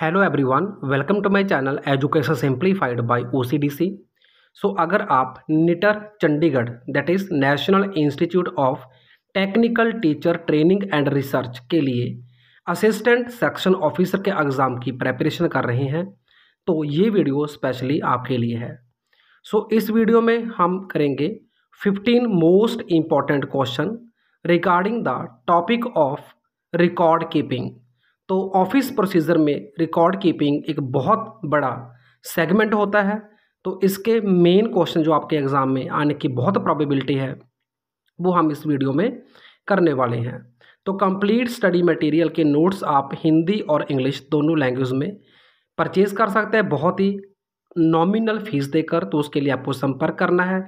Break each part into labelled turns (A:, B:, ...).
A: hello everyone welcome to my channel education simplified by OCDC so अगर आप NITTTR Chandigarh that is National Institute of Technical Teacher Training and Research के लिए assistant section officer के exam की preparation कर रहे हैं तो ये वीडियो स्पेशली आपके लिए है सो so, इस वीडियो में हम करेंगे fifteen most important question regarding the topic of record keeping तो ऑफिस प्रोसीजर में रिकॉर्ड कीपिंग एक बहुत बड़ा सेगमेंट होता है तो इसके मेन क्वेश्चन जो आपके एग्ज़ाम में आने की बहुत प्रॉबिबिलिटी है वो हम इस वीडियो में करने वाले हैं तो कंप्लीट स्टडी मटेरियल के नोट्स आप हिंदी और इंग्लिश दोनों लैंग्वेज में परचेज़ कर सकते हैं बहुत ही नॉमिनल फीस देकर तो उसके लिए आपको संपर्क करना है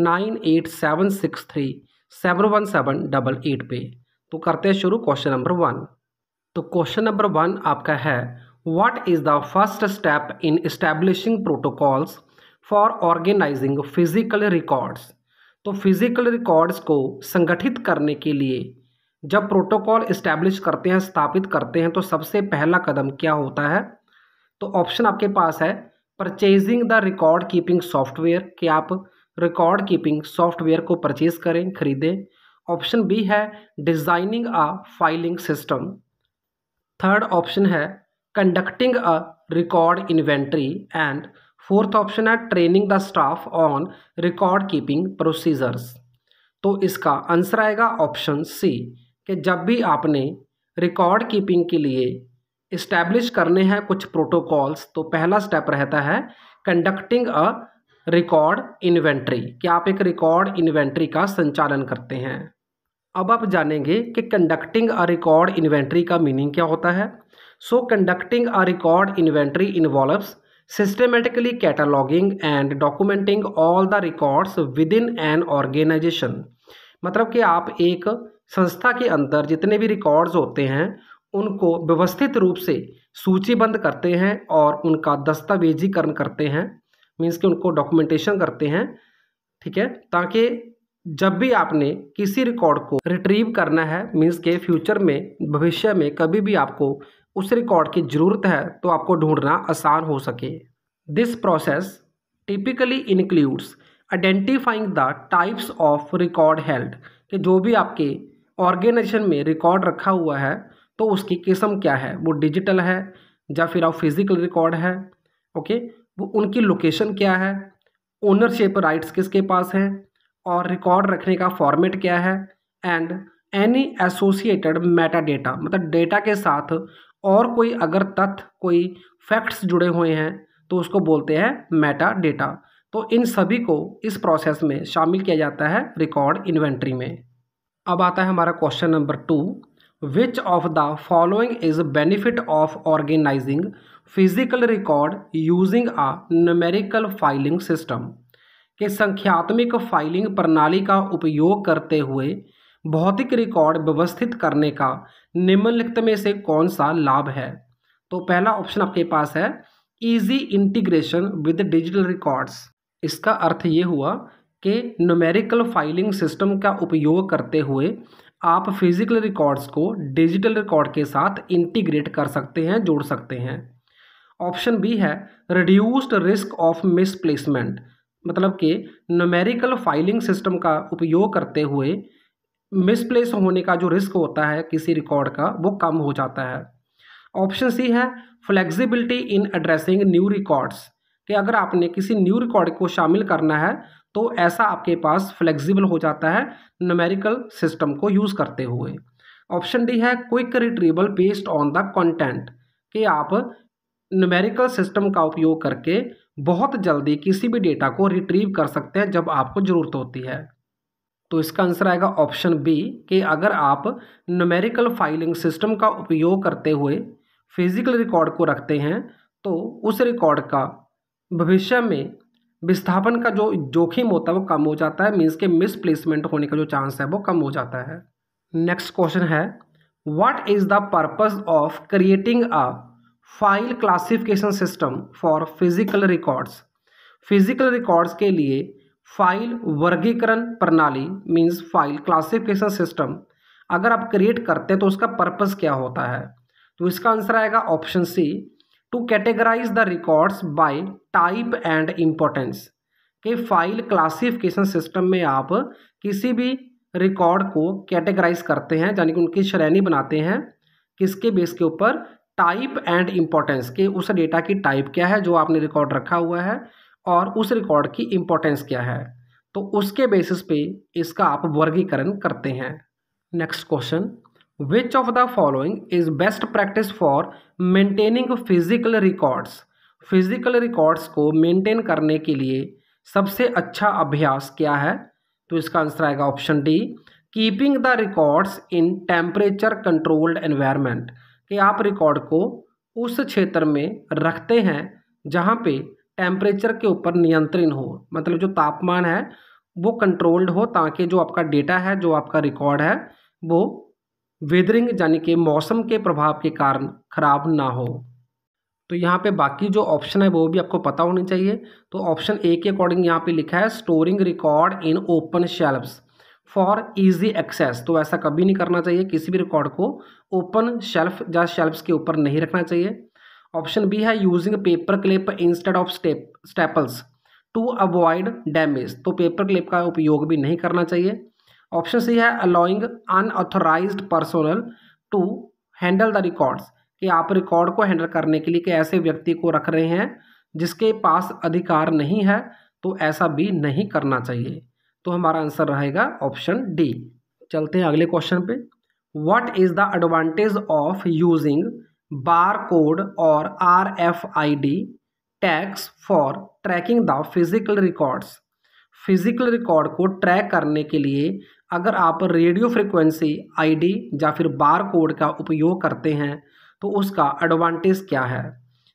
A: nine eight seven six three seven one seven double eight पे तो करते हैं शुरू क्वेश्चन नंबर वन तो क्वेश्चन नंबर वन आपका है what is the first step in establishing protocols for organizing physical records तो फिजिकल रिकॉर्ड्स को संगठित करने के लिए जब प्रोटोकॉल इस्टेब्लिश करते हैं स्थापित करते हैं तो सबसे पहला कदम क्या होता है तो ऑप्शन आपके पास है purchasing the record keeping software कि आप रिकॉर्ड कीपिंग सॉफ्टवेयर को परचेज करें खरीदें ऑप्शन बी है designing a filing system third option है conducting a record inventory and fourth option है training the staff on record keeping procedures तो इसका आंसर आएगा ऑप्शन सी कि जब भी आपने रिकॉर्ड कीपिंग के लिए इस्टेब्लिश करने हैं कुछ प्रोटोकॉल्स तो पहला स्टेप रहता है कंडक्टिंग अ रिकॉर्ड इन्वेंट्री कि आप एक रिकॉर्ड इन्वेंट्री का संचालन करते हैं अब आप जानेंगे कि कंडक्टिंग अ रिकॉर्ड इन्वेंट्री का मीनिंग क्या होता है so conducting a record inventory involves systematically and documenting all the records within an organization मतलब कि आप एक संस्था के अंदर जितने भी रिकॉर्ड्स होते हैं उनको व्यवस्थित रूप से सूचीबद्ध करते हैं और उनका दस्तावेजीकरण करते हैं मीन्स कि उनको डॉक्यूमेंटेशन करते हैं ठीक है ताकि जब भी आपने किसी रिकॉर्ड को रिट्रीव करना है मीन्स के फ्यूचर में भविष्य में कभी भी आपको उस रिकॉर्ड की ज़रूरत है तो आपको ढूंढना आसान हो सके this process typically includes identifying the types of record held कि जो भी आपके ऑर्गेनाइजेशन में रिकॉर्ड रखा हुआ है तो उसकी किस्म क्या है वो डिजिटल है या फिर आप फिज़िकल रिकॉर्ड है ओके वो उनकी लोकेशन क्या है ओनरशिप राइट्स किसके पास हैं और रिकॉर्ड रखने का फॉर्मेट क्या है and any associated metadata मतलब डेटा के साथ और कोई अगर तथ्य कोई फैक्ट्स जुड़े हुए हैं तो उसको बोलते हैं मेटा डेटा तो इन सभी को इस प्रोसेस में शामिल किया जाता है रिकॉर्ड इन्वेंट्री में अब आता है हमारा question number two which of the following is benefit of organizing physical record using a numerical filing system कि संख्यात्मक फाइलिंग प्रणाली का उपयोग करते हुए भौतिक रिकॉर्ड व्यवस्थित करने का निम्नलिखित में से कौन सा लाभ है तो पहला ऑप्शन आपके पास है easy integration with digital records इसका अर्थ ये हुआ कि न्यूमेरिकल फाइलिंग सिस्टम का उपयोग करते हुए आप फिजिकल रिकॉर्ड्स को डिजिटल रिकॉर्ड के साथ इंटीग्रेट कर सकते हैं जोड़ सकते हैं ऑप्शन बी है रिड्यूस्ड रिस्क ऑफ मिसप्लेसमेंट मतलब कि नमेरिकल फाइलिंग सिस्टम का उपयोग करते हुए मिसप्लेस होने का जो रिस्क होता है किसी रिकॉर्ड का वो कम हो जाता है ऑप्शन सी है flexibility in addressing new records कि अगर आपने किसी न्यू रिकॉर्ड को शामिल करना है तो ऐसा आपके पास फ्लेक्सिबल हो जाता है नमेरिकल सिस्टम को यूज़ करते हुए ऑप्शन डी है quick retrieval based on the content कि आप नमेरिकल सिस्टम का उपयोग करके बहुत जल्दी किसी भी डेटा को रिट्रीव कर सकते हैं जब आपको ज़रूरत होती है तो इसका आंसर आएगा ऑप्शन बी कि अगर आप न्यूमेरिकल फाइलिंग सिस्टम का उपयोग करते हुए फिजिकल रिकॉर्ड को रखते हैं तो उस रिकॉर्ड का भविष्य में विस्थापन का जो जोखिम होता है वो कम हो जाता है मीन्स के मिसप्लेसमेंट होने का जो चांस है वो कम हो जाता है नेक्स्ट क्वेश्चन है what is the purpose of creating a file classification system for physical records physical records के लिए फाइल वर्गीकरण प्रणाली मींस फाइल क्लासिफिकेशन सिस्टम अगर आप क्रिएट करते हैं तो उसका पर्पस क्या होता है तो इसका आंसर आएगा option C to categorize the records by type and importance कि फाइल क्लासिफिकेशन सिस्टम में आप किसी भी रिकॉर्ड को कैटेगराइज करते हैं यानी कि उनकी श्रेणी बनाते हैं किसके बेस के ऊपर टाइप एंड इम्पोर्टेंस के उस डेटा की टाइप क्या है जो आपने रिकॉर्ड रखा हुआ है और उस रिकॉर्ड की इम्पोर्टेंस क्या है तो उसके बेसिस पे इसका आप वर्गीकरण करते हैं next question which of the following is best practice for maintaining physical records physical records को मेंटेन करने के लिए सबसे अच्छा अभ्यास क्या है तो इसका आंसर आएगा option D keeping the records in temperature controlled environment कि आप रिकॉर्ड को उस क्षेत्र में रखते हैं जहाँ पे टेम्परेचर के ऊपर नियंत्रण हो मतलब जो तापमान है वो कंट्रोल्ड हो ताकि जो आपका डेटा है जो आपका रिकॉर्ड है वो वेदरिंग यानी कि मौसम के प्रभाव के कारण खराब ना हो तो यहाँ पे बाकी जो ऑप्शन है वो भी आपको पता होनी चाहिए तो ऑप्शन ए के अकॉर्डिंग यहाँ पे लिखा है storing record in open shelves for easy access तो ऐसा कभी नहीं करना चाहिए किसी भी रिकॉर्ड को ओपन शेल्फ या शेल्फ्स के ऊपर नहीं रखना चाहिए ऑप्शन बी है using paper clip instead of step staples to avoid damage तो पेपर क्लिप का उपयोग भी नहीं करना चाहिए ऑप्शन सी है allowing unauthorized personnel to handle the records कि आप रिकॉर्ड को हैंडल करने के लिए कि ऐसे व्यक्ति को रख रहे हैं जिसके पास अधिकार नहीं है तो ऐसा भी नहीं करना चाहिए तो हमारा आंसर रहेगा ऑप्शन डी चलते हैं अगले क्वेश्चन पे what is the of using bar code और R F I D tags for tracking the physical records physical record को ट्रैक करने के लिए अगर आप रेडियो फ्रिक्वेंसी आईडी या फिर बार कोड का उपयोग करते हैं तो उसका एडवांटेज क्या है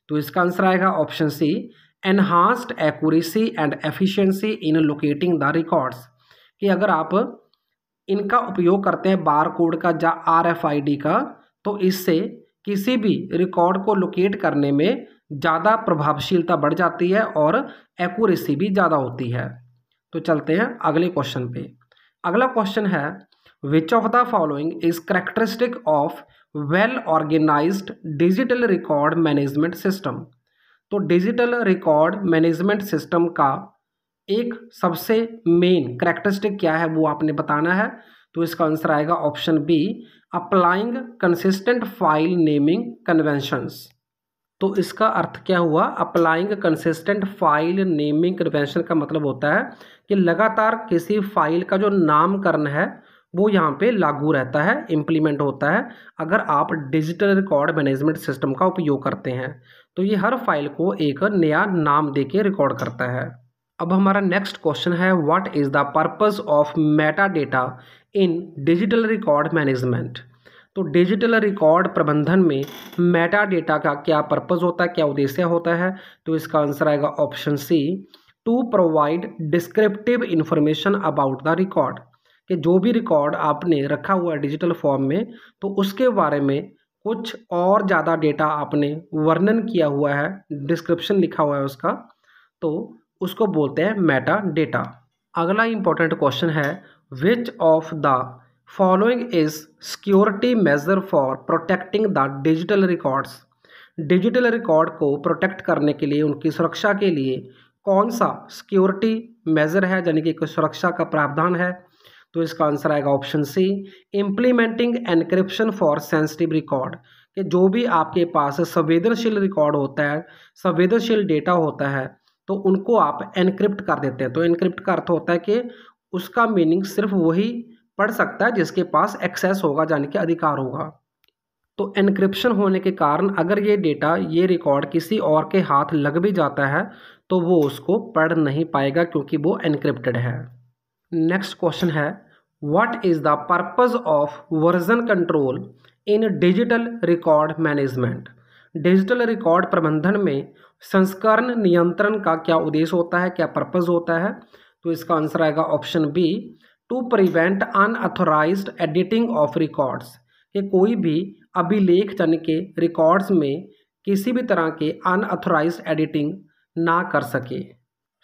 A: तो इसका आंसर आएगा option C enhanced accuracy and efficiency in locating the records कि अगर आप इनका उपयोग करते हैं बार कोड का या आर एफ आई डी का तो इससे किसी भी रिकॉर्ड को लोकेट करने में ज़्यादा प्रभावशीलता बढ़ जाती है और एक्यूरेसी भी ज़्यादा होती है तो चलते हैं अगले क्वेश्चन पे अगला क्वेश्चन है which of the following is characteristic of well organized digital record management system तो डिजिटल रिकॉर्ड मैनेजमेंट सिस्टम का एक सबसे मेन करेक्टरिस्टिक क्या है वो आपने बताना है तो इसका आंसर आएगा option B applying consistent file naming conventions तो इसका अर्थ क्या हुआ applying consistent file naming convention का मतलब होता है कि लगातार किसी फाइल का जो नामकरण है वो यहाँ पे लागू रहता है इम्प्लीमेंट होता है अगर आप डिजिटल रिकॉर्ड मैनेजमेंट सिस्टम का उपयोग करते हैं तो ये हर फाइल को एक नया नाम दे के रिकॉर्ड करता है अब हमारा नेक्स्ट क्वेश्चन है what is the purpose of metadata in digital record management तो डिजिटल रिकॉर्ड प्रबंधन में मेटा डेटा का क्या पर्पस होता है क्या उद्देश्य होता है तो इसका आंसर आएगा option C to provide descriptive information about the record कि जो भी रिकॉर्ड आपने रखा हुआ है डिजिटल फॉर्म में तो उसके बारे में कुछ और ज़्यादा डेटा आपने वर्णन किया हुआ है डिस्क्रिप्शन लिखा हुआ है उसका तो उसको बोलते हैं मेटा डेटा अगला इंपॉर्टेंट क्वेश्चन है which of the following is security measure for protecting the digital records digital record को प्रोटेक्ट करने के लिए उनकी सुरक्षा के लिए कौन सा सिक्योरिटी मेजर है यानी कि सुरक्षा का प्रावधान है तो इसका आंसर आएगा option C implementing encryption for sensitive record कि जो भी आपके पास संवेदनशील रिकॉर्ड होता है संवेदनशील डेटा होता है तो उनको आप इनक्रिप्ट कर देते हैं तो एनक्रिप्ट का अर्थ होता है कि उसका मीनिंग सिर्फ वही पढ़ सकता है जिसके पास एक्सेस होगा यानी कि अधिकार होगा तो एनक्रिप्शन होने के कारण अगर ये डेटा ये रिकॉर्ड किसी और के हाथ लग भी जाता है तो वो उसको पढ़ नहीं पाएगा क्योंकि वो इनक्रिप्टेड है नेक्स्ट क्वेश्चन है what is the purpose of version control in digital record management digital record प्रबंधन में संस्करण नियंत्रण का क्या उद्देश्य होता है क्या पर्पज़ होता है तो इसका आंसर आएगा option B to prevent unauthorized editing of records कि कोई भी अभिलेख जन के रिकॉर्ड्स में किसी भी तरह के अनऑथोराइज एडिटिंग ना कर सके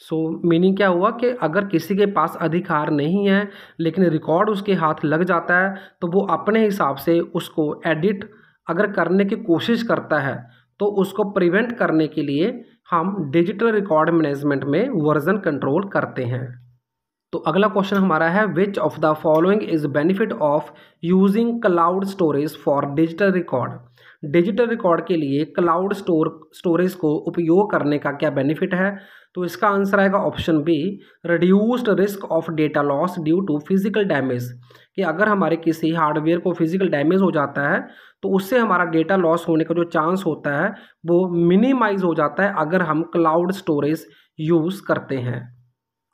A: सो so, मीनिंग क्या हुआ कि अगर किसी के पास अधिकार नहीं है लेकिन रिकॉर्ड उसके हाथ लग जाता है तो वो अपने हिसाब से उसको एडिट अगर करने की कोशिश करता है तो उसको प्रिवेंट करने के लिए हम डिजिटल रिकॉर्ड मैनेजमेंट में वर्जन कंट्रोल करते हैं तो अगला क्वेश्चन हमारा है which of the following is benefit of using cloud storage for digital record digital record के लिए क्लाउड स्टोर स्टोरेज को उपयोग करने का क्या बेनिफिट है तो इसका आंसर आएगा option B reduced risk of data loss due to physical damage कि अगर हमारे किसी हार्डवेयर को फिजिकल डैमेज हो जाता है तो उससे हमारा डेटा लॉस होने का जो चांस होता है वो मिनिमाइज हो जाता है अगर हम क्लाउड स्टोरेज यूज़ करते हैं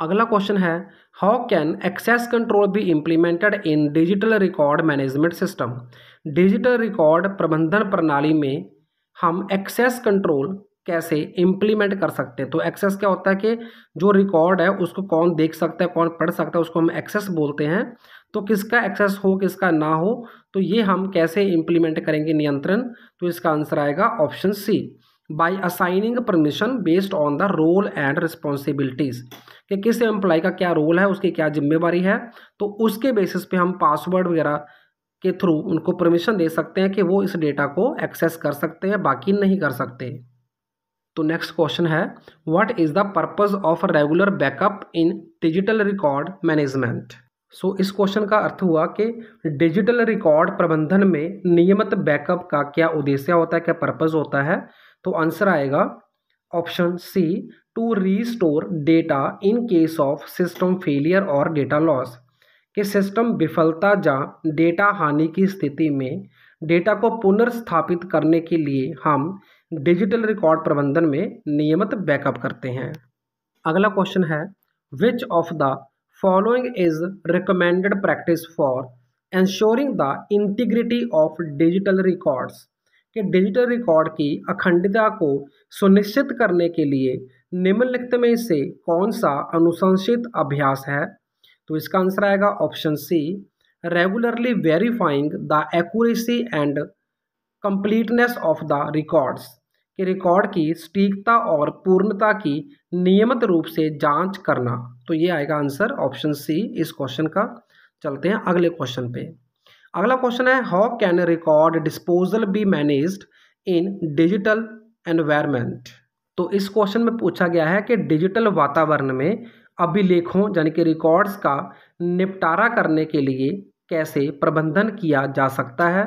A: अगला क्वेश्चन है how can access control be implemented in digital record management system digital record प्रबंधन प्रणाली में हम एक्सेस कंट्रोल कैसे इम्प्लीमेंट कर सकते हैं तो एक्सेस क्या होता है कि जो रिकॉर्ड है उसको कौन देख सकता है कौन पढ़ सकता है उसको हम एक्सेस बोलते हैं तो किसका एक्सेस हो किसका ना हो तो ये हम कैसे इम्प्लीमेंट करेंगे नियंत्रण तो इसका आंसर आएगा option C by assigning permission based on the role and responsibilities कि किस एम्प्लॉय का क्या रोल है उसकी क्या जिम्मेवारी है तो उसके बेसिस पे हम पासवर्ड वगैरह के थ्रू उनको परमिशन दे सकते हैं कि वो इस डेटा को एक्सेस कर सकते हैं बाकी नहीं कर सकते तो नेक्स्ट क्वेश्चन है what is the purpose of regular backup in digital record management so इस क्वेश्चन का अर्थ हुआ कि डिजिटल रिकॉर्ड प्रबंधन में नियमित बैकअप का क्या उद्देश्य होता है क्या पर्पज़ होता है तो आंसर आएगा option C to restore data in case of system failure और डेटा लॉस कि सिस्टम विफलता जा डेटा हानि की स्थिति में डेटा को पुनर्स्थापित करने के लिए हम डिजिटल रिकॉर्ड प्रबंधन में नियमित बैकअप करते हैं अगला क्वेश्चन है which of the following is recommended practice for ensuring the integrity of digital records कि डिजिटल रिकॉर्ड की अखंडता को सुनिश्चित करने के लिए निम्नलिखित में से कौन सा अनुशंसित अभ्यास है तो इसका आंसर आएगा option C regularly verifying the accuracy and completeness of the records के रिकॉर्ड की सटीकता और पूर्णता की नियमित रूप से जांच करना तो ये आएगा आंसर ऑप्शन सी इस क्वेश्चन का चलते हैं अगले क्वेश्चन पे अगला क्वेश्चन है how can record disposal be managed in digital environment तो इस क्वेश्चन में पूछा गया है कि डिजिटल वातावरण में अभिलेखों यानी कि रिकॉर्ड्स का निपटारा करने के लिए कैसे प्रबंधन किया जा सकता है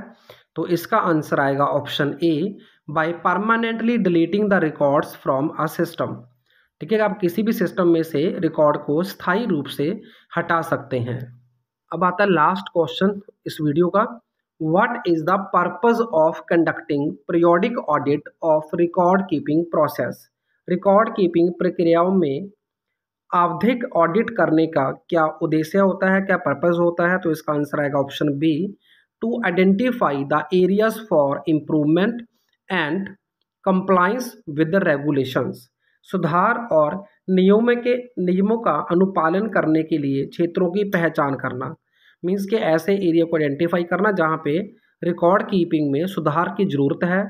A: तो इसका आंसर आएगा option A by permanently deleting the records from a system ठीक है आप किसी भी सिस्टम में से रिकॉर्ड को स्थायी रूप से हटा सकते हैं अब आता है लास्ट क्वेश्चन इस वीडियो का what is the purpose of conducting periodic audit of record keeping process record keeping प्रक्रियाओं में आवधिक ऑडिट करने का क्या उद्देश्य होता है क्या पर्पज़ होता है तो इसका आंसर आएगा option B to identify the areas for improvement and compliance with the regulations सुधार और नियमों के नियमों का अनुपालन करने के लिए क्षेत्रों की पहचान करना मीन्स के ऐसे एरिया को आइडेंटिफाई करना जहाँ पे रिकॉर्ड कीपिंग में सुधार की ज़रूरत है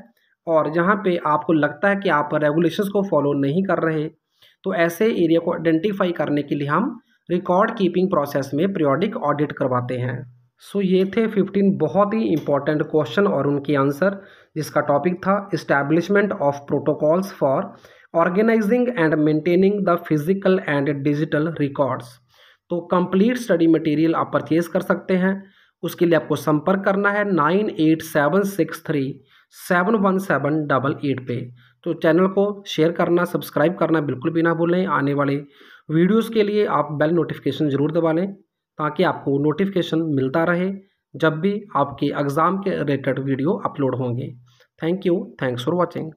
A: और जहाँ पे आपको लगता है कि आप रेगुलेशंस को फॉलो नहीं कर रहे तो ऐसे एरिया को आइडेंटिफाई करने के लिए हम रिकॉर्ड कीपिंग प्रोसेस में प्रियोडिक ऑडिट करवाते हैं सो so, ये थे फिफ्टीन बहुत ही इंपॉर्टेंट क्वेश्चन और उनके आंसर जिसका टॉपिक था establishment of protocols for organizing and maintaining the physical and digital records तो कंप्लीट स्टडी मटेरियल आप परचेज कर सकते हैं उसके लिए आपको संपर्क करना है nine eight seven six three seven one seven double eight पे तो चैनल को शेयर करना सब्सक्राइब करना बिल्कुल भी ना भूलें आने वाले वीडियोस के लिए आप बेल नोटिफिकेशन ज़रूर दबा लें ताकि आपको नोटिफिकेशन मिलता रहे जब भी आपके एग्ज़ाम के रिलेटेड वीडियो अपलोड होंगे thank you thanks for watching